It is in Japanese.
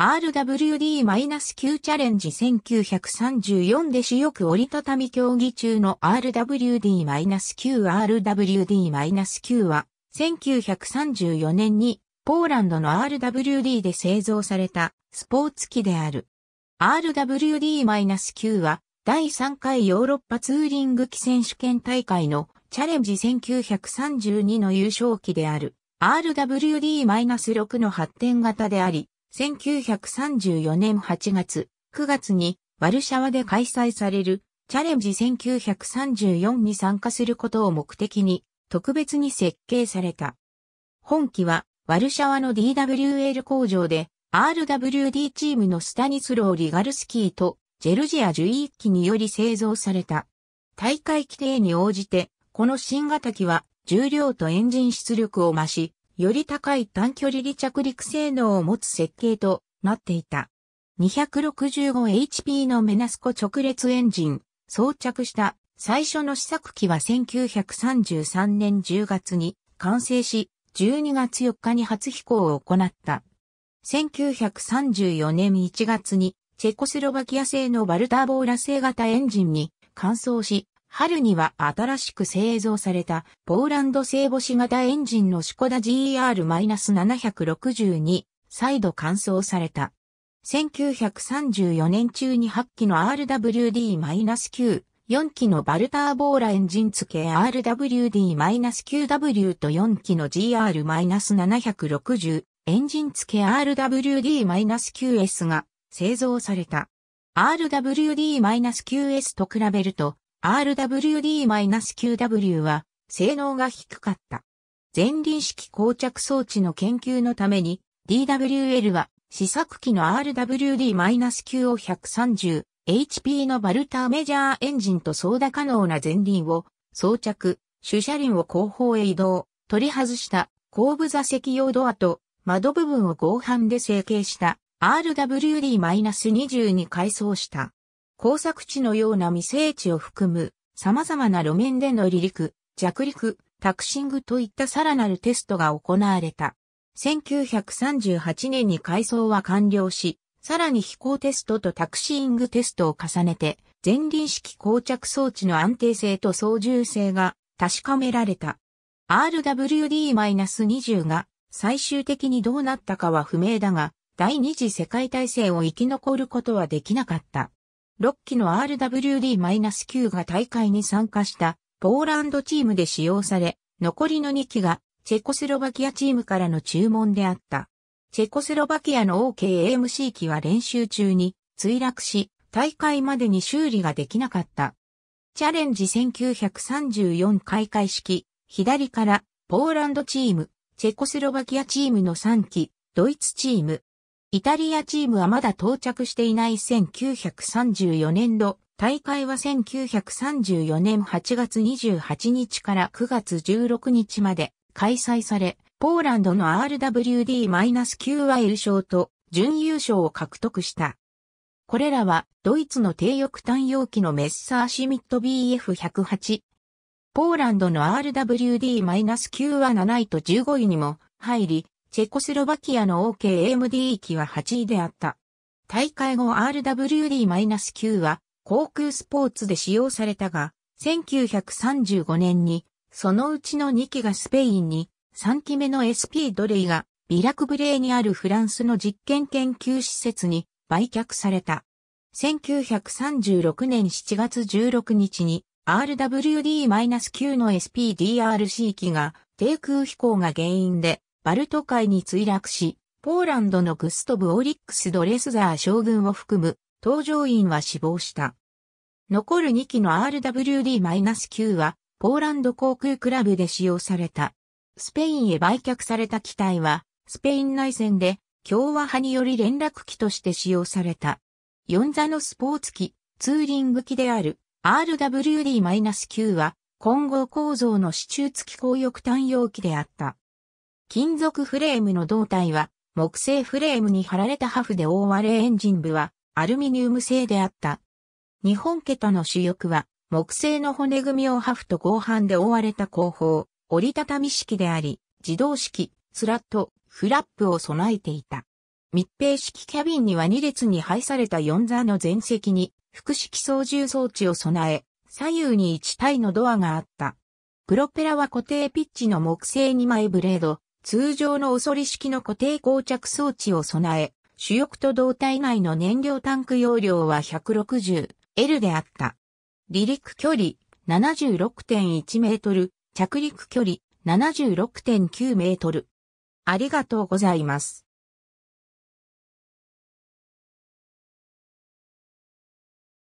RWD-9 チャレンジ1934で主翼折りたたみ競技中の RWD-9 RWD-9 は1934年にポーランドの RWD で製造されたスポーツ機である。RWD-9 は第3回ヨーロッパツーリング機選手権大会のチャレンジ1932の優勝機である RWD-6 の発展型であり、1934年8月、9月にワルシャワで開催されるチャレンジ1934に参加することを目的に特別に設計された。本機はワルシャワの DWL 工場で RWD チームのスタニスロー・リガルスキーとジェルジア11機により製造された。大会規定に応じて、この新型機は重量とエンジン出力を増し、より高い短距離離着陸性能を持つ設計となっていた。265HP のメナスコ直列エンジン、装着した最初の試作機は1933年10月に完成し、12月4日に初飛行を行った。1934年1月にチェコスロバキア製のバルターボーラ製型エンジンに換装し、春には新しく製造されたポーランド製母子型エンジンのシコダ GR-762 再度完走された。1934年中に8機の RWD-9、4機のバルターボーラエンジン付け RWD-9W と4機の GR-760 エンジン付け RWD-9S が製造された。RWD-9S と比べると RWD-QW は性能が低かった。前輪式膠着装置の研究のために DWL は試作機の RWD-Q を 130HP のバルターメジャーエンジンと操舵可能な前輪を装着、主車輪を後方へ移動、取り外した後部座席用ドアと窓部分を合板で成形した RWD-22 改装した。工作地のような未成地を含む様々な路面での離陸、着陸、タクシングといったさらなるテストが行われた。1938年に改装は完了し、さらに飛行テストとタクシーングテストを重ねて、前輪式膠着装置の安定性と操縦性が確かめられた。RWD-20 が最終的にどうなったかは不明だが、第二次世界大戦を生き残ることはできなかった。6機の RWD-9 が大会に参加したポーランドチームで使用され、残りの2機がチェコスロバキアチームからの注文であった。チェコスロバキアの OKAMC 機は練習中に墜落し、大会までに修理ができなかった。チャレンジ1934開会式、左からポーランドチーム、チェコスロバキアチームの3機、ドイツチーム、イタリアチームはまだ到着していない1934年度、大会は1934年8月28日から9月16日まで開催され、ポーランドの RWD-9 は優勝と準優勝を獲得した。これらはドイツの低翼単容機のメッサーシミット BF108。ポーランドの RWD-9 は7位と15位にも入り、チェコスロバキアの OKMD a 機は8位であった。大会後 RWD-9 は航空スポーツで使用されたが、1935年にそのうちの2機がスペインに、3機目の SP ドレイがビラクブレーにあるフランスの実験研究施設に売却された。1936年7月16日に RWD-9 の SPDRC 機が低空飛行が原因でバルト海に墜落し、ポーランドのグストブ・オリックス・ドレスザー将軍を含む搭乗員は死亡した。残る2機の RWD-9 は、ポーランド航空クラブで使用された。スペインへ売却された機体は、スペイン内戦で共和派により連絡機として使用された。四座のスポーツ機、ツーリング機である RWD-9 は、混合構造の支柱付き高翼単用機であった。金属フレームの胴体は木製フレームに貼られたハフで覆われエンジン部はアルミニウム製であった。日本桁の主翼は木製の骨組みをハフと合板で覆われた後方、折りたたみ式であり、自動式、スラット、フラップを備えていた。密閉式キャビンには2列に配された4座の前席に、複式操縦装置を備え、左右に1体のドアがあった。プロペラは固定ピッチの木製2枚ブレード、通常の恐り式の固定膠着装置を備え、主翼と胴体内の燃料タンク容量は 160L であった。離陸距離76.1メートル、着陸距離76.9メートル。ありがとうございます。